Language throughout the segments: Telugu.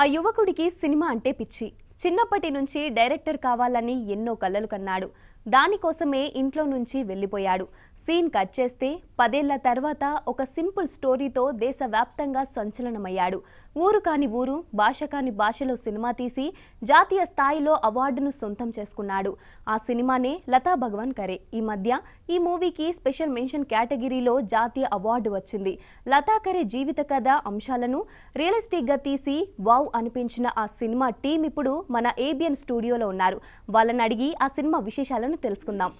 ఆ యువకుడికి సినిమా అంటే పిచ్చి చిన్నప్పటి నుంచి డైరెక్టర్ కావాలని ఎన్నో కలలు కన్నాడు దానికోసమే ఇంట్లో నుంచి వెళ్ళిపోయాడు సీన్ కట్ చేస్తే పదేళ్ల తర్వాత ఒక సింపుల్ స్టోరీతో దేశవ్యాప్తంగా సంచలనమయ్యాడు ఊరు కాని ఊరు భాష కాని భాషలో సినిమా తీసి జాతీయ స్థాయిలో అవార్డును సొంతం చేసుకున్నాడు ఆ సినిమానే లతా భగవాన్ కరే ఈ మధ్య ఈ మూవీకి స్పెషల్ మెన్షన్ కేటగిరీలో జాతీయ అవార్డు వచ్చింది లతా కరే జీవిత కథ అంశాలను రియలిస్టిక్గా తీసి వావ్ అనిపించిన ఆ సినిమా టీం ఇప్పుడు మన ఏబిఎన్ స్టూడియోలో ఉన్నారు వాళ్ళని అడిగి ఆ సినిమా విశేషాలను తెలుసుకుందాం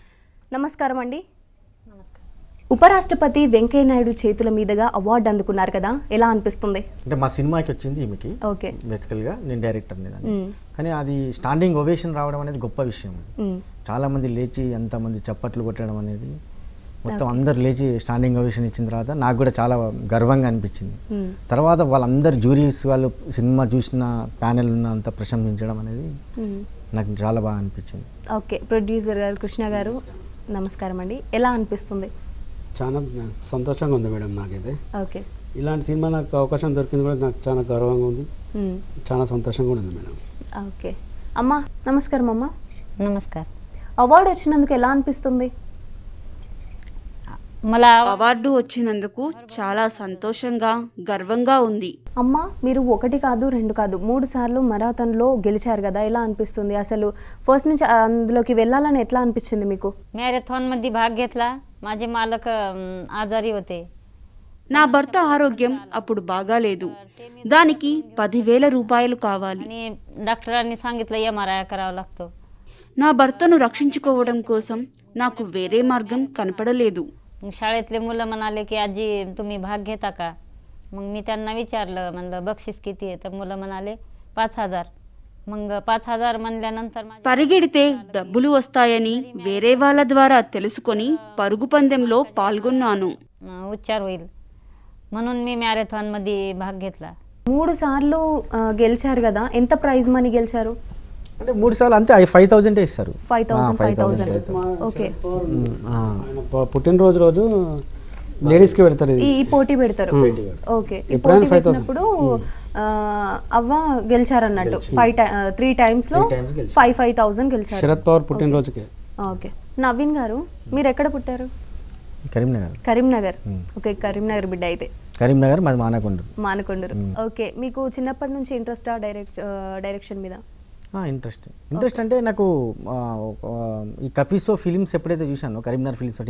నమస్కారం అండి ఉపరాష్ట్రపతి వెంకయ్యనాయుడు చేతుల మీదుగా అవార్డు అందుకున్నారు కదా ఎలా అనిపిస్తుంది అంటే మా సినిమాకి వచ్చింది ఈమెకి ఓకే గా నేను డైరెక్టర్ అనేది కానీ అది స్టాండింగ్ ఒవేషన్ రావడం అనేది గొప్ప విషయం చాలా మంది లేచి మంది చప్పట్లు కొట్టడం అనేది మొత్తం అందరు లేచి స్టాండింగ్ ఒవేషన్ ఇచ్చిన తర్వాత నాకు కూడా చాలా గర్వంగా అనిపించింది తర్వాత వాళ్ళందరు జ్యూరీస్ వాళ్ళు సినిమా చూసిన ప్యానెల్ ఉన్నంత ప్రశంసించడం అనేది నాకు చాలా బాగా అనిపించింది ఓకే ప్రొడ్యూసర్ గారు కృష్ణ గారు నమస్కారం అండి ఎలా అనిపిస్తుంది చాలా సంతోషంగా ఉంది మేడం నాకైతే ఓకే ఇలాంటి సినిమా నాకు అవకాశం దొరికింది కూడా నాకు చాలా గర్వంగా ఉంది చాలా సంతోషంగా కూడా ఉంది మేడం ఓకే అమ్మా నమస్కారం అమ్మ నమస్కారం అవార్డు వచ్చినందుకు ఎలా అనిపిస్తుంది మళ్ళా అవార్డు వచ్చినందుకు చాలా సంతోషంగా గర్వంగా ఉంది అమ్మ మీరు ఒకటి కాదు రెండు కాదు మూడు సార్లు లో గెలిచారు కదా ఎలా అనిపిస్తుంది అసలు ఫస్ట్ నుంచి అందులోకి వెళ్ళాలని ఎట్లా అనిపించింది మీకు మ్యారథాన్ మధ్య భాగ్యట్లా माझे मालक आजारी होते ना భర్త ఆరోగ్యం అప్పుడు బాగాలేదు దానికి పదివేల రూపాయలు కావాలి డాక్టరాన్ని సాంగిట్ల ఎంఆర్ఐ నా భర్తను రక్షించుకోవడం కోసం నాకు వేరే మార్గం కనపడలేదు शाळेतले मुलं म्हणाले की आजी तुम्ही भाग घेता का मग मी त्यांना विचारलं म्हणलं बक्षीस किती आहे तर पाच मग पाच हजार म्हणल्यानंतर పరిగెడితే డబ్బులు వస్తాయని వేరే వాళ్ళ ద్వారా తెలుసుకొని పరుగు పందెంలో పాల్గొన్నాను उच्चार होईल म्हणून मी मॅरेथॉन मध्ये మూడు సార్లు గెలిచారు కదా ఎంత ప్రైజ్ మనీ గెలిచారు అంటే మూడు సార్లు అంతే ఫైవ్ థౌసండ్ ఇస్తారు five thousand five thousand okay ఆయన ప- పుట్టినరోజు రోజు లేడీస్కి పెడతారు ఈ పోటీ పెడతారు ఓకే ఈ ఎప్పుడైనా పోటీ అవ్వ గెలిచారన్నట్టు ఫైవ్ త్రీ టైమ్స్ లో ఫైవ్ ఫైవ్ థౌసండ్ గెలిచారు శరత్ పవర్ రోజుకి ఓకే నవీన్ గారు మీరు ఎక్కడ పుట్టారు కరీంనగర్ కరీంనగర్ ఓకే hmm. కరీంనగర్ బిడ్డ అయితే కరీంనగర్ మాది మానకొండరు మానకొండూరు ఓకే hmm. మీకు చిన్నప్పటి నుంచి ఇంట్రెస్టా డైరెక్ట్ డైరెక్షన్ మీద ఇంట్రెస్ట్ ఇంట్రెస్ట్ అంటే నాకు ఈ కఫీసో ఫిలిమ్స్ ఎప్పుడైతే చూశానో Karimnagar films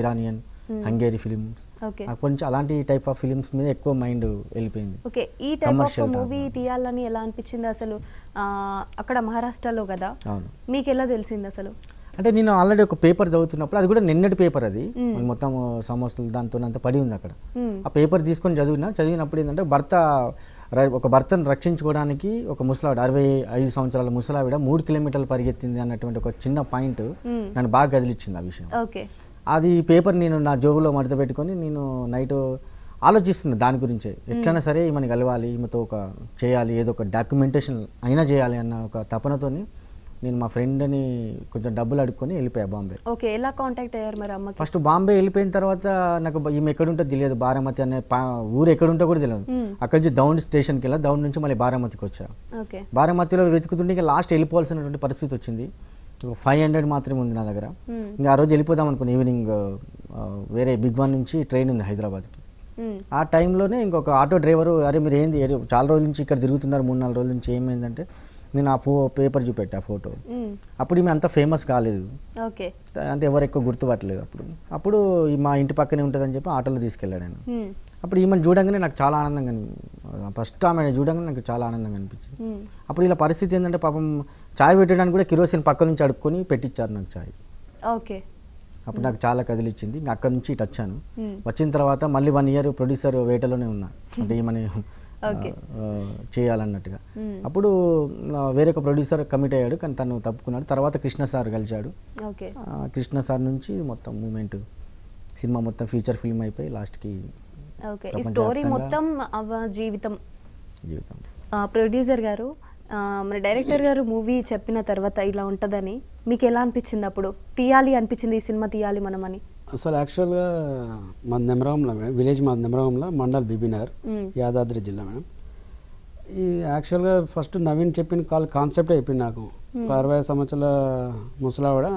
Iranian Hmm. Hungary films అప్పటి నుంచి అలాంటి టైప్ ఆఫ్ ఫిలిమ్స్ మీద ఎక్కువ మైండ్ వెళ్ళిపోయింది ఓకే ఈ టైప్ ఆఫ్ మూవీ తీయాలని ఎలా అనిపించింది అసలు అక్కడ మహారాష్ట్రలో కదా మీకు ఎలా తెలిసింది అసలు అంటే నేను ఆల్రెడీ ఒక పేపర్ చదువుతున్నప్పుడు అది కూడా నిన్నటి పేపర్ అది hmm. మొత్తం సమస్యలు దాంతో అంత పడి ఉంది అక్కడ hmm. ఆ పేపర్ తీసుకొని చదివిన చదివినప్పుడు ఏంటంటే భర్త ఒక భర్తను రక్షించుకోవడానికి ఒక ముసలావిడ అరవై ఐదు సంవత్సరాల ముసలావిడ మూడు కిలోమీటర్లు పరిగెత్తింది అన్నటువంటి ఒక చిన్న పాయింట్ నన్ను బాగా కదిలిచ్చింది ఆ విషయం అది పేపర్ నేను నా జోబులో మడత పెట్టుకొని నేను నైట్ ఆలోచిస్తుంది దాని గురించే ఎట్లయినా సరే ఈమెను కలవాలి ఈమెతో ఒక చేయాలి ఏదో ఒక డాక్యుమెంటేషన్ అయినా చేయాలి అన్న ఒక తపనతోని నేను మా ఫ్రెండ్ని కొంచెం డబ్బులు అడుక్కొని వెళ్ళిపోయా బాంబే ఓకే ఎలా కాంటాక్ట్ అయ్యారు మరి అమ్మ ఫస్ట్ బాంబే వెళ్ళిపోయిన తర్వాత నాకు ఈమె ఎక్కడుంటో తెలియదు బారామతి అనే ఊరు ఎక్కడుంటో కూడా తెలియదు అక్కడి నుంచి దౌండ్ స్టేషన్కి వెళ్ళా దౌండ్ నుంచి మళ్ళీ బారామతికి వచ్చా బారామతిలో వెతుకుతుంటే ఇంకా లాస్ట్ వెళ్ళిపోవాల్సినటువంటి పరిస్థితి వచ్చింది ఫైవ్ హండ్రెడ్ మాత్రమే ఉంది నా దగ్గర hmm. ఇంకా ఆ రోజు వెళ్ళిపోదాం అనుకుని ఈవినింగ్ uh, uh, వేరే బిగ్ వన్ నుంచి ట్రైన్ ఉంది హైదరాబాద్కి hmm. ఆ టైంలోనే ఇంకొక ఆటో డ్రైవరు అరే మీరు ఏంది చాలా రోజుల నుంచి ఇక్కడ తిరుగుతున్నారు మూడు నాలుగు రోజుల నుంచి ఏమైందంటే నేను ఆ ఫో పేపర్ చూపెట్టా ఫోటో hmm. అప్పుడు ఈమె అంత ఫేమస్ కాలేదు ఓకే అంటే ఎవరు ఎక్కువ గుర్తుపట్టలేదు అప్పుడు అప్పుడు మా ఇంటి పక్కనే ఉంటుందని చెప్పి ఆటోలో తీసుకెళ్ళాడు అప్పుడు ఈమెను చూడంగానే నాకు చాలా ఆనందంగా ఫస్ట్ ఆమె చూడగానే నాకు చాలా ఆనందంగా అనిపించింది అప్పుడు ఇలా పరిస్థితి ఏంటంటే పాపం చాయ్ పెట్టడానికి కూడా కిరోసిన్ పక్క నుంచి అడుక్కొని పెట్టించారు నాకు చాయ్ ఓకే అప్పుడు నాకు చాలా కదిలిచ్చింది అక్కడ నుంచి ఇటు వచ్చాను వచ్చిన తర్వాత మళ్ళీ వన్ ఇయర్ ప్రొడ్యూసర్ వేటలోనే ఉన్నా అంటే ఏమని చేయాలన్నట్టుగా అప్పుడు వేరొక ప్రొడ్యూసర్ కమిట్ అయ్యాడు కానీ తను తప్పుకున్నాడు తర్వాత కృష్ణ సార్ కలిచాడు కృష్ణ సార్ నుంచి మొత్తం మూమెంట్ సినిమా మొత్తం ఫీచర్ ఫిల్మ్ అయిపోయి లాస్ట్కి ఓకే ఈ స్టోరీ మొత్తం జీవితం జీవితం ప్రొడ్యూసర్ గారు మన డైరెక్టర్ గారు మూవీ చెప్పిన తర్వాత ఇలా ఉంటుందని మీకు ఎలా అనిపించింది అప్పుడు తీయాలి అనిపించింది ఈ సినిమా తీయాలి మనం అని అసలు యాక్చువల్గా మా నెమరాంలో మేడం విలేజ్ మా నెమరాంలో మండల్ బిబినగర్ యాదాద్రి జిల్లా మేడం ఈ యాక్చువల్గా ఫస్ట్ నవీన్ చెప్పిన కాల్ కాన్సెప్ట్ అయిపోయింది నాకు అరవై సంవత్సరాల ముసలావిడ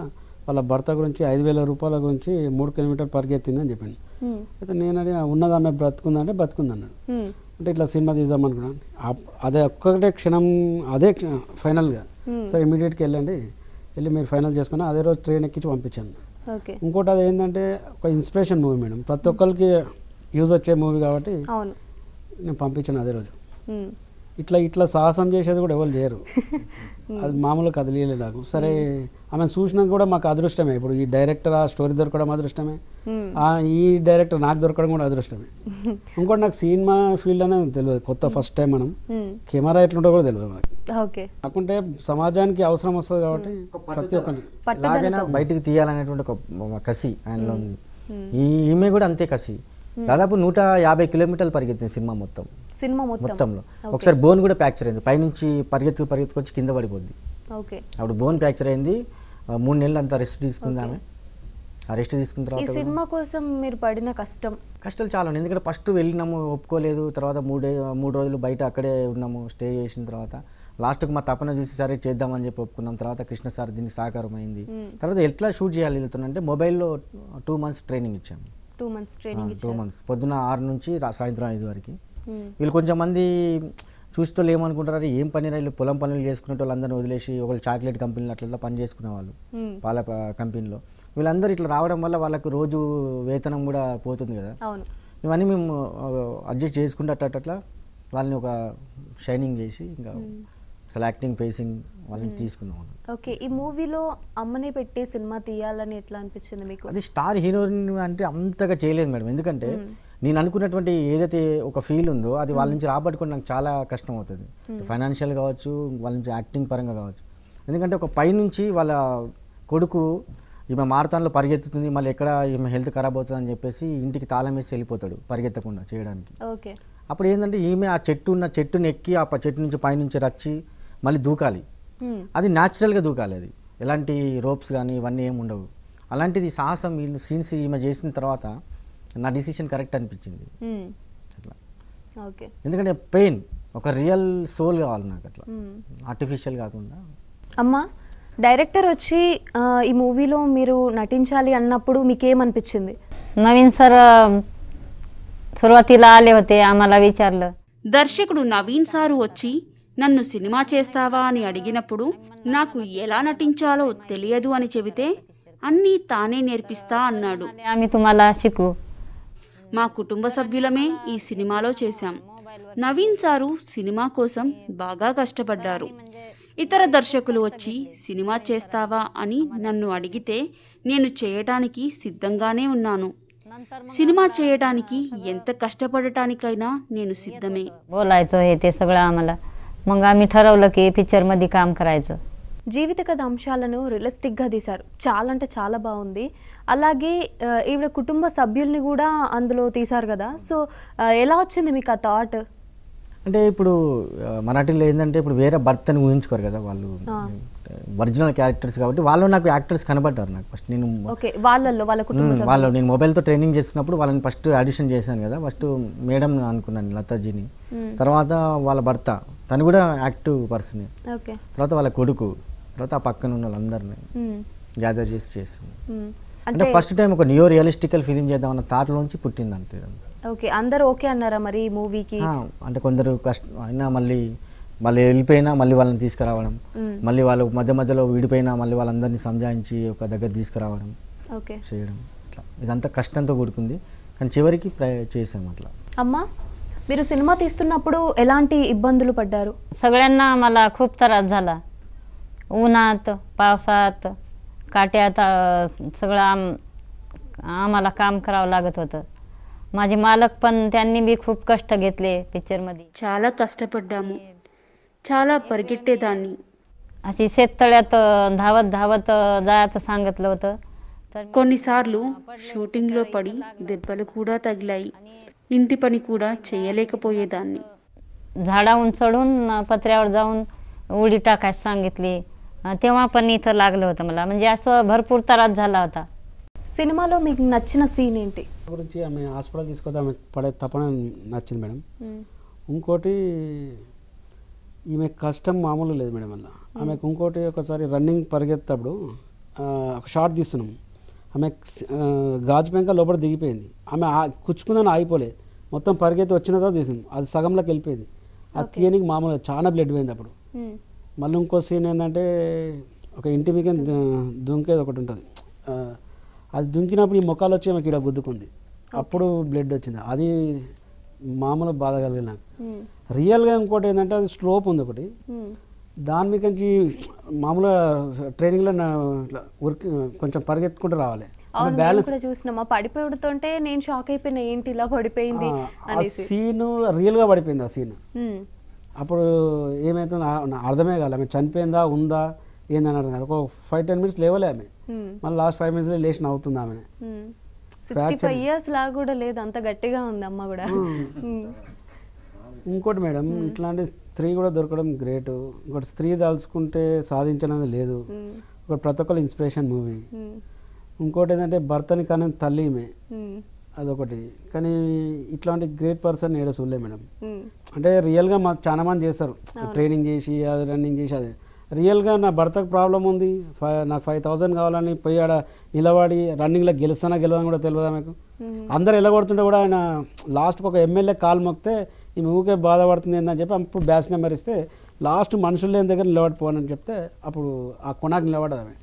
వాళ్ళ భర్త గురించి ఐదు వేల రూపాయల గురించి మూడు కిలోమీటర్ పరిగెత్తిందని చెప్పింది అయితే నేను అడిగిన ఉన్నది ఆమె బ్రతుకుందంటే బ్రతుకుందన్నాడు అంటే ఇట్లా సినిమా తీద్దాం అనుకున్నాను అదే ఒక్కటే క్షణం అదే ఫైనల్గా సరే ఇమీడియట్కి వెళ్ళండి వెళ్ళి మీరు ఫైనల్ చేసుకుని అదే రోజు ట్రైన్ ఎక్కించి పంపించాను ఇంకోటి అది ఏంటంటే ఒక ఇన్స్పిరేషన్ మూవీ మేడం ప్రతి ఒక్కరికి యూజ్ వచ్చే మూవీ కాబట్టి నేను పంపించాను అదే రోజు ఇట్లా ఇట్లా సాహసం చేసేది కూడా ఎవరు చేయరు అది మామూలు కదిలేదు నాకు సరే ఆమె చూసినాక కూడా మాకు అదృష్టమే ఇప్పుడు ఈ డైరెక్టర్ ఆ స్టోరీ దొరకడం అదృష్టమే ఈ డైరెక్టర్ నాకు దొరకడం కూడా అదృష్టమే ఇంకోటి నాకు సినిమా ఫీల్డ్ అనేది తెలియదు కొత్త ఫస్ట్ టైం మనం కెమెరా ఎట్లుంటో కూడా తెలియదు మనకి కాకుంటే సమాజానికి అవసరం వస్తుంది కాబట్టి ప్రతి ఒక్కరి బయటికి తీయాలనేటువంటి ఒక కసి ఆయనలో ఉంది ఈమె కూడా అంతే కసి దాదాపు నూట యాభై కిలోమీటర్లు పరిగెత్తింది సినిమా మొత్తం సినిమా మొత్తంలో ఒకసారి బోన్ కూడా ఫ్రాక్చర్ అయింది పైనుంచి పరిగెత్తు పరిగెత్తుకొచ్చి కింద పడిపోద్ది అప్పుడు బోన్ ఫ్రాక్చర్ అయింది మూడు నెలలు అంతా రెస్ట్ తీసుకుందామే ఆ రెస్ట్ తీసుకున్న తర్వాత సినిమా కోసం మీరు పడిన కష్టం కష్టాలు చాలా ఉన్నాయి ఎందుకంటే ఫస్ట్ వెళ్ళినాము ఒప్పుకోలేదు తర్వాత మూడే మూడు రోజులు బయట అక్కడే ఉన్నాము స్టే చేసిన తర్వాత లాస్ట్కి మా తపన చూసి సరే చేద్దామని చెప్పి ఒప్పుకున్నాం తర్వాత కృష్ణ సార్ దీనికి సహకారం అయింది తర్వాత ఎట్లా షూట్ చేయాలి వెళ్తున్నా అంటే మొబైల్లో టూ మంత్స్ ట్రైనింగ్ ఇచ్చాము two months training two months పొద్దున ఆరు నుంచి సాయంత్రం ఐదు వరకు hmm. వీళ్ళు కొంచెం మంది చూసేటోళ్ళు ఏమనుకుంటారు ఏం పని రా పొలం పనులు చేసుకునే వాళ్ళు అందరిని వదిలేసి ఒకళ్ళు చాక్లెట్ కంపెనీలు అట్లా పని చేసుకునే వాళ్ళు hmm. పాల కంపెనీలో వీళ్ళందరూ ఇట్లా రావడం వల్ల వాళ్ళకు రోజు వేతనం కూడా పోతుంది కదా ఇవన్నీ మేము అడ్జస్ట్ చేసుకుంటే అట్లా వాళ్ళని ఒక షైనింగ్ చేసి ఇంకా hmm. అసలు యాక్టింగ్ ఫేసింగ్ వాళ్ళని hmm. తీసుకున్నాం ఓకే ఈ మూవీలో అమ్మని పెట్టి సినిమా తీయాలని ఎట్లా అనిపించింది మీకు అది స్టార్ హీరోయిన్ అంటే అంతగా చేయలేదు మేడం ఎందుకంటే hmm. నేను అనుకున్నటువంటి ఏదైతే ఒక ఫీల్ ఉందో అది వాళ్ళ hmm. నుంచి రాబట్టుకుని నాకు చాలా కష్టం అవుతుంది ఫైనాన్షియల్ కావచ్చు వాళ్ళ నుంచి యాక్టింగ్ పరంగా కావచ్చు ఎందుకంటే ఒక పైనుంచి వాళ్ళ కొడుకు ఈమె మారతాన్లో పరిగెత్తుతుంది మళ్ళీ ఎక్కడ ఈమె హెల్త్ ఖరాబ్ అవుతుంది అని చెప్పేసి ఇంటికి తాళం వేసి వెళ్ళిపోతాడు పరిగెత్తకుండా చేయడానికి ఓకే అప్పుడు ఏంటంటే ఈమె ఆ చెట్టు ఉన్న చెట్టుని ఎక్కి ఆ చెట్టు నుంచి పైనుంచి రచ్చి మళ్ళీ దూకాలి అది న్యాచురల్గా దూకాలి అది ఎలాంటి రోప్స్ కానీ ఇవన్నీ ఏమి ఉండవు అలాంటిది సాహసం వీళ్ళు సీన్స్ ఈమె చేసిన తర్వాత నా డిసిషన్ కరెక్ట్ అనిపించింది అట్లా ఓకే ఎందుకంటే పెయిన్ ఒక రియల్ సోల్ కావాలి నాకు అట్లా ఆర్టిఫిషియల్ కాకుండా అమ్మా డైరెక్టర్ వచ్చి ఈ మూవీలో మీరు నటించాలి అన్నప్పుడు మీకేమనిపించింది నవీన్ సార్ సురువాతిలా లేకపోతే ఆమె విచార్లు దర్శకుడు నవీన్ సారు వచ్చి నన్ను సినిమా చేస్తావా అని అడిగినప్పుడు నాకు ఎలా నటించాలో తెలియదు అని చెబితే అన్నీ తానే నేర్పిస్తా అన్నాడు మా కుటుంబ సభ్యులమే ఈ సినిమాలో చేశాం నవీన్ సారు సినిమా కోసం బాగా కష్టపడ్డారు ఇతర దర్శకులు వచ్చి సినిమా చేస్తావా అని నన్ను అడిగితే నేను చేయటానికి సిద్ధంగానే ఉన్నాను సినిమా చేయటానికి ఎంత కష్టపడటానికైనా నేను సిద్ధమే मग आम्ही ఏ పిక్చర్ पिक्चरमध्ये కామ్ करायचं జీవిత కథ అంశాలను రియలిస్టిక్గా తీశారు చాలా అంటే చాలా బాగుంది అలాగే ఈవిడ కుటుంబ సభ్యుల్ని కూడా అందులో తీశారు కదా సో ఎలా వచ్చింది మీకు ఆ థాట్ అంటే ఇప్పుడు మరాఠీలో ఏంటంటే ఇప్పుడు వేరే భర్తని ఊహించుకోరు కదా వాళ్ళు ఒరిజినల్ క్యారెక్టర్స్ కాబట్టి వాళ్ళు నాకు యాక్టర్స్ కనబడ్డారు నాకు ఫస్ట్ నేను ఓకే వాళ్ళల్లో వాళ్ళ కుటుంబం వాళ్ళు నేను మొబైల్తో ట్రైనింగ్ చేస్తున్నప్పుడు వాళ్ళని ఫస్ట్ ఆడిషన్ చేశాను కదా ఫస్ట్ మేడం అనుకున్నాను లతాజీని తర్వాత వాళ్ళ భర్త తను కూడా యాక్టివ్ పర్సన్ తర్వాత వాళ్ళ కొడుకు తర్వాత ఆ పక్కన ఉన్న వాళ్ళందరినీ గ్యాదర్ చేసి చేస్తాం అంటే ఫస్ట్ టైం ఒక న్యూ రియలిస్టికల్ ఫిలిం చేద్దాం అన్న థాట్ లోంచి పుట్టింది అంతే ఓకే అందరూ ఓకే అన్నారా మరి ఈ మూవీకి అంటే కొందరు కష్టం అయినా మళ్ళీ మళ్ళీ వెళ్ళిపోయినా మళ్ళీ వాళ్ళని తీసుకురావడం మళ్ళీ వాళ్ళు మధ్య మధ్యలో విడిపోయినా మళ్ళీ వాళ్ళందరినీ సంజాయించి ఒక దగ్గర తీసుకురావడం ఓకే చేయడం ఇదంతా కష్టంతో కూడుకుంది కానీ చివరికి ప్రయ చేసాం అట్లా అమ్మా మీరు సినిమా తీస్తున్నప్పుడు ఎలాంటి इब्बंदुलू पडारू सगळ्यांना मला खूप त्रास झाला उन्हात पावसात काट्यात सगळं आम्हाला काम करावं लागत होतं माझे मालक पण त्यांनी मी खूप कष्ट घेतले पिक्चरमध्ये చాలా चाला परगिटे दानी अशी शेततळ्यात धावत धावत जायचं सांगितलं होतं तर कोणी शूटिंग लो पडी दिब्बल कूड़ा तगलाई ఇంటి పని కూడా చేయలేకపోయేదాన్ని झाडावून चढून पत्र्यावर जाऊन उडी टाकायला सांगितली तेव्हा पण इथं लागलं होतं मला म्हणजे असं भरपूर त्रास झाला होता సినిమాలో మీకు నచ్చిన సీన్ ఏంటి గురించి ఆమె హాస్పిటల్ తీసుకొస్తే ఆమె పడే తపన నచ్చింది మేడం ఇంకోటి ఈమె కష్టం మామూలు లేదు మేడం అలా ఆమెకు ఇంకోటి ఒకసారి రన్నింగ్ పరిగెత్తప్పుడు ఒక షార్ట్ తీస్తున్నాం ఆమె గాజు పెంక లోపల దిగిపోయింది ఆమె కుచ్చుకుందని ఆగిపోలేదు మొత్తం పరిగెత్తి వచ్చిన తర్వాత తీసింది అది సగంలోకి వెళ్ళిపోయింది ఆ తీయనికి మామూలుగా చాలా బ్లడ్ పోయింది అప్పుడు మళ్ళీ ఇంకో సీన్ ఏంటంటే ఒక ఇంటి మీకే దుంకేది ఒకటి ఉంటుంది అది దుంకినప్పుడు ఈ ముఖాలు వచ్చి ఆమెకి ఇలా గుద్దుకుంది అప్పుడు బ్లడ్ వచ్చింది అది మామూలు బాధ కలిగిన రియల్గా ఇంకోటి ఏంటంటే అది స్లోప్ ఉంది ఒకటి దాని మీద నుంచి మామూలుగా ట్రైనింగ్లో వర్క్ కొంచెం పరిగెత్తుకుంటూ రావాలి బ్యాలెన్స్ చూసినామా పడిపోతుంటే నేను షాక్ అయిపోయినా ఏంటి ఇలా పడిపోయింది ఆ రియల్ గా పడిపోయింది ఆ సీన్ అప్పుడు ఏమైతుందో అర్థమే కాలే ఆమె చనిపోయిందా ఉందా ఏందని అర్థం కాదు ఒక ఫైవ్ టెన్ మినిట్స్ లేవలే ఆమె మళ్ళీ లాస్ట్ ఫైవ్ మినిట్స్లో లేచిన అవుతుంది ఆమె సిక్స్టీ ఫైవ్ ఇయర్స్ లాగా కూడా లేదు అంత గట్టిగా ఉంది అమ్మ కూడా ఇంకోటి మేడం ఇట్లాంటి స్త్రీ కూడా దొరకడం గ్రేట్ ఇంకోటి స్త్రీ దాల్చుకుంటే సాధించడం లేదు ఒకటి ప్రతి ఒక్కరు ఇన్స్పిరేషన్ మూవీ ఇంకోటి ఏంటంటే భర్తని కానీ తల్లిమే అదొకటి కానీ ఇట్లాంటి గ్రేట్ పర్సన్ ఏడ చూడలే మేడం అంటే రియల్గా మా చాలా మంది చేస్తారు ట్రైనింగ్ చేసి అది రన్నింగ్ చేసి అది రియల్గా నా భర్తకు ప్రాబ్లం ఉంది నాకు ఫైవ్ థౌజండ్ కావాలని పోయి ఆడ నిలబడి రన్నింగ్లో గెలుస్తానా గెలవని కూడా తెలియదా మీకు అందరు ఎలా కొడుతుంటే కూడా ఆయన లాస్ట్కి ఒక ఎమ్మెల్యే కాల్ మొక్కితే ఈ ఊకే బాధపడుతుంది ఏందని చెప్పి అప్పుడు బ్యాచ్ నెంబర్ ఇస్తే లాస్ట్ మనుషులు లేని దగ్గర నిలబడిపోవాలని చెప్తే అప్పుడు ఆ కొనాక్ నిలబడదు ఆమె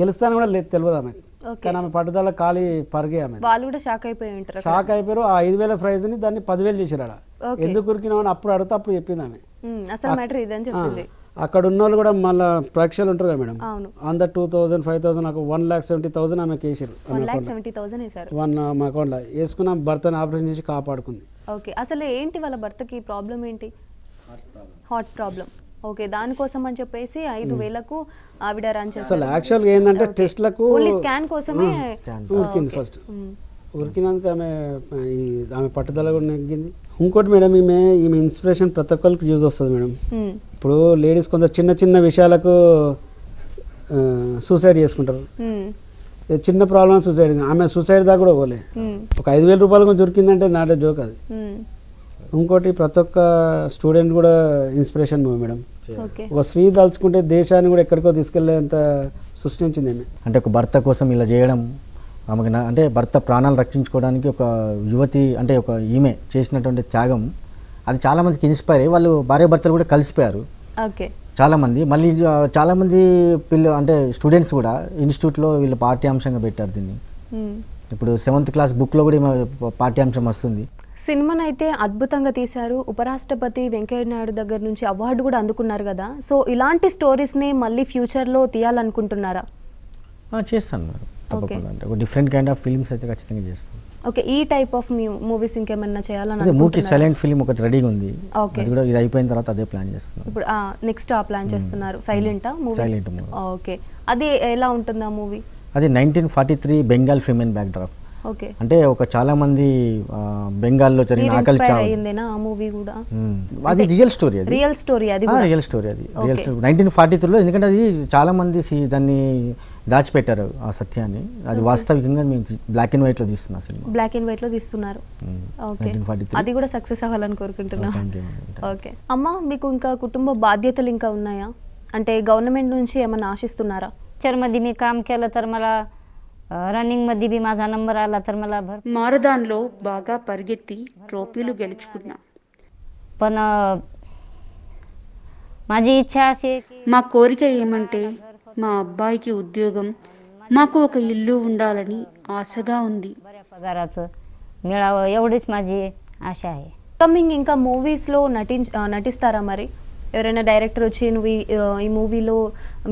గెలుస్తాను కూడా లేదు తెలియదు ఆమె కానీ ఆమె పట్టుదల ఖాళీ పరిగే ఆమె వాళ్ళు కూడా షాక్ అయిపోయి ఉంటారు షాక్ అయిపోయారు ఆ ఐదు వేల ని దాన్ని పదివేలు చేశారు ఆడ ఎందుకు ఉరికినామని అప్పుడు అడిగితే అప్పుడు చెప్పింది ఆమె అక్కడ ఉన్న వాళ్ళు కూడా మళ్ళీ ప్రేక్షలు ఉంటారు కదా మేడం అందరు టూ థౌసండ్ ఫైవ్ థౌసండ్ నాకు వన్ ల్యాక్ సెవెంటీ థౌసండ్ ఆమెకి వేసారు వన్ మా అకౌంట్లో వేసుకున్న భర్తను ఆపరేషన్ చేసి కాపాడుకుంది ఓకే అసలు ఏంటి వాళ్ళ భర్తకి ప్రాబ్లం ఏంటి హార్ట్ ప్రాబ్లం ఓకే దానికోసం అని చెప్పేసి ఐదు hmm. వేలకు ఆవిడ రన్ చేస్తారు అసలు యాక్చువల్గా ఏంటంటే టెస్ట్లకు ఓన్లీ స్కాన్ కోసమే ఊరికింది ఫస్ట్ ఉరికినాక ఆమె ఈ ఆమె పట్టుదల కూడా నెగ్గింది ఇంకోటి మేడం ఈమె ఈమె ఇన్స్పిరేషన్ ప్రతి ఒక్కరికి యూజ్ వస్తుంది మేడం hmm. ఇప్పుడు లేడీస్ కొంత చిన్న చిన్న విషయాలకు సూసైడ్ చేసుకుంటారు hmm. చిన్న ప్రాబ్లమ్ సూసైడ్ ఆమె సూసైడ్ దాకా కూడా పోలే ఒక ఐదు వేల రూపాయలు కూడా దొరికిందంటే నాటే జోక్ అది ఇంకోటి ప్రతి ఒక్క స్టూడెంట్ కూడా ఇన్స్పిరేషన్ మూవీ మేడం ఒక స్త్రీ దాల్చుకుంటే దేశాన్ని కూడా ఎక్కడికో తీసుకెళ్లేంత సృష్టించింది ఆమె అంటే ఒక భర్త కోసం ఇలా చేయడం ఆమెకి అంటే భర్త ప్రాణాలు రక్షించుకోవడానికి ఒక యువతి అంటే ఒక ఈమె చేసినటువంటి త్యాగం అది చాలా మందికి ఇన్స్పైర్ అయ్యి వాళ్ళు భర్తలు కూడా కలిసిపోయారు ఓకే చాలామంది మళ్ళీ చాలామంది పిల్లలు అంటే స్టూడెంట్స్ కూడా ఇన్స్టిట్యూట్లో వీళ్ళు పాఠ్యాంశంగా పెట్టారు దీన్ని ఇప్పుడు సెవెంత్ క్లాస్ బుక్లో కూడా పాఠ్యాంశం వస్తుంది సినిమాను అయితే అద్భుతంగా తీశారు ఉపరాష్ట్రపతి వెంకయ్యనాయుడు దగ్గర నుంచి అవార్డు కూడా అందుకున్నారు కదా సో ఇలాంటి స్టోరీస్ని మళ్ళీ ఫ్యూచర్లో తీయాలనుకుంటున్నారా చేస్తాను madam different kind of films అయితే ఖచ్చితంగా చేస్తాను ఓకే ఈ టైప్ ఆఫ్ మూవీస్ ఇంకేమన్నా చేయాలని మూకి సైలెంట్ ఫిల్మ్ ఒకటి రెడీగా ఉంది ఓకే కూడా ఇది అయిపోయిన తర్వాత అదే ప్లాన్ చేస్తున్నారు ఇప్పుడు నెక్స్ట్ ఆ ప్లాన్ చేస్తున్నారు silent movie silent movie okay అది ఎలా ఉంటుందా మూవీ అది nineteen forty three Bengal famine backdrop అంటే ఒక చాలా మంది బెంగాల్లో జరిగిన ఆకలి ఆ మూవీ కూడా అది రియల్ స్టోరీ అది రియల్ స్టోరీ అది రియల్ స్టోరీ అది రియల్ స్టోరీ నైన్టీన్ ఫార్టీ త్రీలో ఎందుకంటే అది చాలా మంది దాన్ని దాచిపెట్టారు ఆ సత్యాన్ని అది వాస్తవికంగా మేము బ్లాక్ అండ్ వైట్ లో తీస్తున్నా సినిమా బ్లాక్ అండ్ వైట్ లో తీస్తున్నారు అది కూడా సక్సెస్ అవ్వాలని కోరుకుంటున్నాను ఓకే అమ్మ మీకు ఇంకా కుటుంబ బాధ్యతలు ఇంకా ఉన్నాయా అంటే గవర్నమెంట్ నుంచి ఏమైనా ఆశిస్తున్నారా చర్మ దీని मी తర్మల రన్నింగ్ మధ్య మాజా నంబర్ అలా మళ్ళా భర్ మారదాన్లో బాగా పరిగెత్తి ట్రోఫీలు గెలుచుకున్నా పన మాజి ఇచ్చా మా కోరిక ఏమంటే మా అబ్బాయికి ఉద్యోగం మాకు ఒక ఇల్లు ఉండాలని ఆశగా ఉంది పగారాచ మిళావं ఎవడిస్ माझी ఆశ కమింగ్ ఇంకా లో నటించ నటిస్తారా మరి ఎవరైనా డైరెక్టర్ వచ్చి నువ్వు ఈ మూవీలో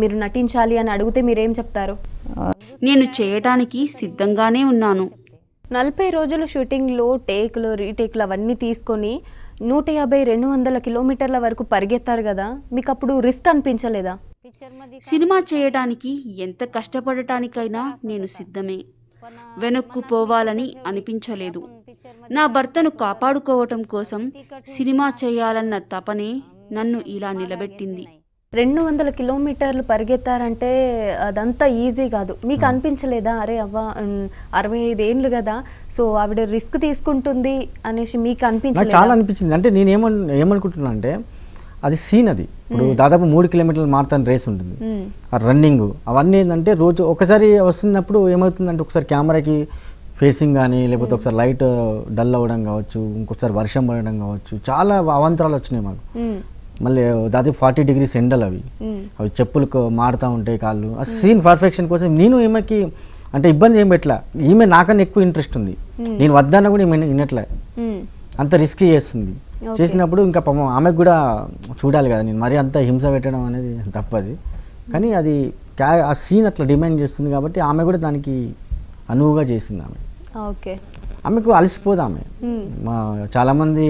మీరు నటించాలి అని అడిగితే మీరేం చెప్తారు నేను చేయడానికి సిద్ధంగానే ఉన్నాను నలభై రోజుల షూటింగ్లో టేక్లు రీటేక్లు అవన్నీ తీసుకొని నూట యాభై రెండు వందల కిలోమీటర్ల వరకు పరిగెత్తారు కదా మీకు అప్పుడు రిస్క్ అనిపించలేదా సినిమా చేయడానికి ఎంత కష్టపడటానికైనా నేను సిద్ధమే వెనక్కు పోవాలని అనిపించలేదు నా భర్తను కాపాడుకోవటం కోసం సినిమా చేయాలన్న తపనే నన్ను ఇలా నిలబెట్టింది రెండు వందల కిలోమీటర్లు పరిగెత్తారంటే అదంతా ఈజీ కాదు మీకు అనిపించలేదా అరే అవ్వ అరవై ఐదు ఏళ్ళు కదా సో ఆవిడ రిస్క్ తీసుకుంటుంది అనేసి మీకు అనిపించింది చాలా అనిపించింది అంటే నేను ఏమను ఏమనుకుంటున్నా అంటే అది సీన్ అది ఇప్పుడు దాదాపు మూడు కిలోమీటర్లు మారుతాను రేస్ ఉంటుంది ఆ రన్నింగ్ అవన్నీ ఏంటంటే రోజు ఒకసారి వస్తున్నప్పుడు ఏమవుతుందంటే ఒకసారి కెమెరాకి ఫేసింగ్ కానీ లేకపోతే ఒకసారి లైట్ డల్ అవ్వడం కావచ్చు ఇంకొకసారి వర్షం పడడం కావచ్చు చాలా అవాంతరాలు వచ్చినాయి మాకు మళ్ళీ దాదాపు ఫార్టీ డిగ్రీస్ ఎండలు అవి అవి చెప్పులు మారుతూ ఉంటాయి కాళ్ళు ఆ సీన్ పర్ఫెక్షన్ కోసం నేను ఈమెకి అంటే ఇబ్బంది ఏం పెట్టలా ఈమె నాకన్నా ఎక్కువ ఇంట్రెస్ట్ ఉంది నేను వద్దన్నా కూడా ఈమె వినట్లే అంత రిస్క్ చేస్తుంది చేసినప్పుడు ఇంకా పాపం ఆమెకు కూడా చూడాలి కదా నేను మరీ అంత హింస పెట్టడం అనేది తప్పది కానీ అది ఆ సీన్ అట్లా డిమాండ్ చేస్తుంది కాబట్టి ఆమె కూడా దానికి అనువుగా చేసింది ఆమె ఓకే ఆమెకు అలసిపోదు ఆమె మంది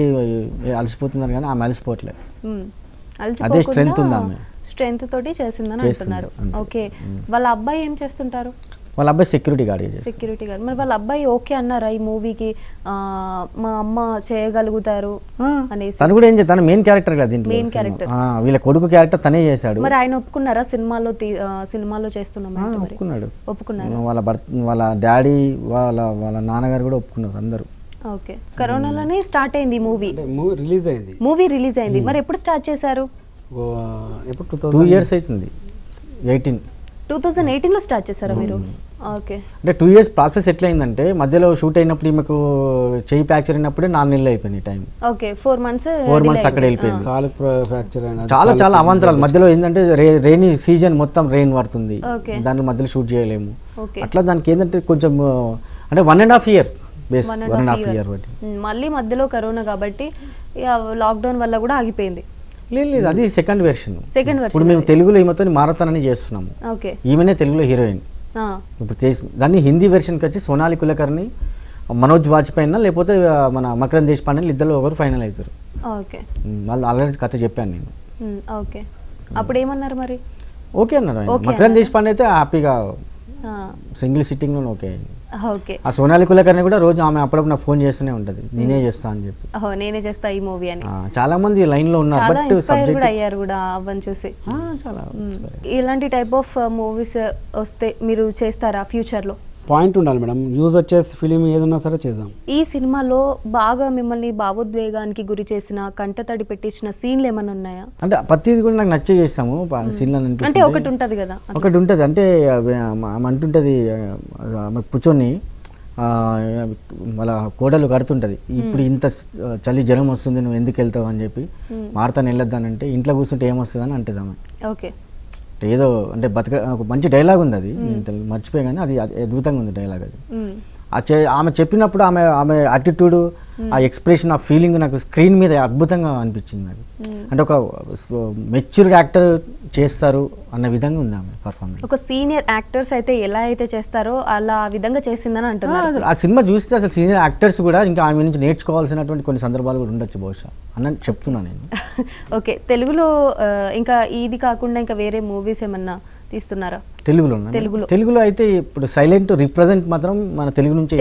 అలసిపోతున్నారు కానీ ఆమె అలసిపోవట్లేదు అదే స్ట్రెంగ్త్ ఉంది ఆమె స్ట్రెంగ్త్ తోటి చేసిందని అంటున్నారు ఓకే వాళ్ళ అబ్బాయి ఏం చేస్తుంటారు వాళ్ళ అబ్బాయి సెక్యూరిటీ గార్డ్ సెక్యూరిటీ గార్డ్ మరి వాళ్ళ అబ్బాయి ఓకే అన్నారా ఈ మూవీకి మా అమ్మ చేయగలుగుతారు అనేసి తను కూడా ఏం తన మెయిన్ క్యారెక్టర్ కదా దీంట్లో మెయిన్ క్యారెక్టర్ వీళ్ళ కొడుకు క్యారెక్టర్ తనే చేశాడు మరి ఆయన ఒప్పుకున్నారా సినిమాలో సినిమాలో చేస్తున్నాం ఒప్పుకున్నాడు ఒప్పుకున్నాడు వాళ్ళ భర్త వాళ్ళ డాడీ వాళ్ళ వాళ్ళ నాన్నగారు కూడా ఒప్పుకున్నారు అందరూ ఓకే కరోనాలోనే స్టార్ట్ అయింది మూవీ మూవీ రిలీజ్ అయింది మూవీ రిలీజ్ అయింది మరి ఎప్పుడు స్టార్ట్ చేశారు ఎప్పుడు టూ ఇయర్స్ అవుతుంది ఎయిటీన్ టూ థౌజండ్ ఎయిటీన్లో స్టార్ట్ చేశారా hmm. మీరు ఓకే అంటే టూ ఇయర్స్ ప్రాసెస్ ఎట్లయిందంటే మధ్యలో షూట్ అయినప్పుడు ఈమెకు చెయ్యి ఫ్రాక్చర్ అయినప్పుడు నాలుగు నెలలు అయిపోయింది time okay four months four months అక్కడ వెళ్ళిపోయింది కాలు ఫ్రాక్చర్ చాలా చాలా అవాంతరాలు మధ్యలో ఏంటంటే రైనీ సీజన్ మొత్తం రెయిన్ పడుతుంది దాని మధ్యలో షూట్ చేయలేము అట్లా దానికి ఏంటంటే కొంచెం అంటే one and half year base one and half year మళ్ళీ మధ్యలో కరోనా కాబట్టి లాక్డౌన్ వల్ల కూడా ఆగిపోయింది లేదు లేదు అది సెకండ్ వెర్షన్ సెకండ్ ఇప్పుడు మేము తెలుగులో ఈమెతో మారతానని చేస్తున్నాము ఈమెనే తెలుగులో హీరోయిన్ ఇప్పుడు చేసి దాన్ని హిందీ వెర్షన్కి వచ్చి సోనాలి కులకర్ని మనోజ్ అన్న లేకపోతే మన మకరం దేశ్ పాండే ఇద్దరు ఒకరు ఫైనల్ అవుతారు ఓకే వాళ్ళు ఆల్రెడీ కథ చెప్పాను నేను ఓకే అప్పుడు ఏమన్నారు మరి ఓకే అన్నారు మకరం దేశ్ పాండే అయితే హ్యాపీగా సింగిల్ సిట్టింగ్లో ఓకే అయింది ఆ సోనాలి కులకర్ణి కూడా రోజు ఆమె అప్పుడప్పుడు ఫోన్ చేస్తూనే ఉంటుంది నేనే చేస్తా అని చెప్పి నేనే చేస్తా ఈ మూవీ అని చాలా మంది లైన్ లో ఉన్నారు బట్ సబ్జెక్ట్ అయ్యారు కూడా అవ్వని చూసి చాలా ఇలాంటి టైప్ ఆఫ్ మూవీస్ వస్తే మీరు చేస్తారా ఫ్యూచర్ లో పాయింట్ ఉండాలి మేడం యూజ్ వచ్చేసి ఫిలిం ఏదన్నా సరే చేద్దాం ఈ సినిమాలో బాగా మిమ్మల్ని భావోద్వేగానికి గురి చేసిన కంటతడి పెట్టించిన సీన్లు ఏమైనా ఉన్నాయా అంటే ప్రతిది కూడా నాకు నచ్చే చేస్తాము సీన్లు అంటే ఒకటి ఉంటుంది కదా ఒకటి ఉంటుంది అంటే అంటుంటుంది కూర్చొని వాళ్ళ కోడలు కడుతుంటుంది ఇప్పుడు ఇంత చలి జ్వరం వస్తుంది నువ్వు ఎందుకు వెళ్తావు అని చెప్పి మార్తాను వెళ్ళొద్దానంటే ఇంట్లో కూర్చుంటే ఏమొస్తుందని అంటేదామా ఓకే ఏదో అంటే బతక ఒక మంచి డైలాగ్ ఉంది అది మర్చిపోయి కానీ అది అద్భుతంగా ఉంది డైలాగ్ అది ఆమె చెప్పినప్పుడు ఆమె ఆమె యాటిట్యూడ్ ఆ ఎక్స్ప్రెషన్ ఆ ఫీలింగ్ నాకు స్క్రీన్ మీద అద్భుతంగా అనిపించింది నాకు hmm. అంటే ఒక మెచ్యూర్డ్ యాక్టర్ చేస్తారు అన్న విధంగా ఉంది ఆమె పర్ఫార్మెన్స్ ఒక సీనియర్ యాక్టర్స్ అయితే ఎలా అయితే చేస్తారో అలా విధంగా చేసిందని అంటున్నారు ఆ సినిమా చూస్తే అసలు సీనియర్ యాక్టర్స్ కూడా ఇంకా ఆమె నుంచి నేర్చుకోవాల్సినటువంటి కొన్ని సందర్భాలు కూడా ఉండొచ్చు బహుశా అని చెప్తున్నా నేను ఓకే తెలుగులో ఇంకా ఇది కాకుండా ఇంకా వేరే మూవీస్ ఏమన్నా తీస్తున్నారా తెలుగులో తెలుగులో తెలుగులో అయితే ఇప్పుడు సైలెంట్ రిప్రజెంట్ మాత్రం మన తెలుగు నుంచే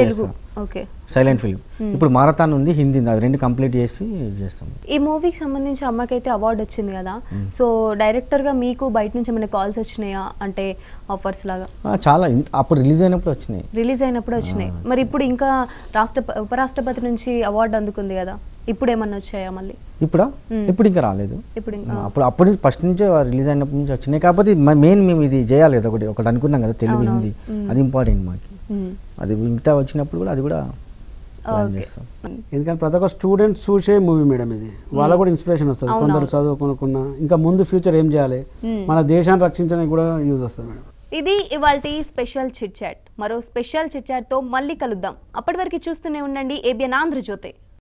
ఓకే సైలెంట్ ఫిల్మ్ hmm. ఇప్పుడు మారథాన్ ఉంది హిందీ అది రెండు కంప్లీట్ చేసి చేస్తాం ఈ మూవీకి సంబంధించి అమ్మకైతే అవార్డు వచ్చింది కదా hmm. సో డైరెక్టర్గా మీకు బయట నుంచి ఏమైనా కాల్స్ వచ్చినాయా అంటే ఆఫర్స్ లాగా చాలా అప్పుడు రిలీజ్ అయినప్పుడు వచ్చినాయి రిలీజ్ అయినప్పుడు వచ్చినాయి మరి ఇప్పుడు ఇంకా రాష్ట్ర ఉపరాష్ట్రపతి నుంచి అవార్డు అందుకుంది కదా ఇప్పుడు ఏమన్నా వచ్చాయా మళ్ళీ ఇప్పుడా ఇప్పుడు ఇంకా రాలేదు ఇప్పుడు అప్పుడు అప్పుడు ఫస్ట్ నుంచి రిలీజ్ అయినప్పటి నుంచి వచ్చినాయి కాకపోతే మెయిన్ మేము ఇది చేయాలి ఒకటి ఒకటి అనుకున్నాం కదా తెలుగు హిందీ అది ఇంపార్టెంట్ మాకు అది మిగతా వచ్చినప్పుడు కూడా అది కూడా ఎందుకంటే ప్రతి ఒక్క స్టూడెంట్ చూసే మూవీ మేడం ఇది వాళ్ళకు కూడా ఇన్స్పిరేషన్ వస్తుంది కొందరు చదువుకున్న ఇంకా ముందు ఫ్యూచర్ ఏం చేయాలి మన దేశాన్ని రక్షించడానికి కూడా యూజ్ వస్తుంది మేడం ఇది ఇవాళ స్పెషల్ చిట్ చాట్ మరో స్పెషల్ చిట్ చాట్తో మళ్ళీ కలుద్దాం అప్పటి వరకు చూస్తూనే ఉండండి ఏబిఎన్ ఆంధ్రజ్యోతి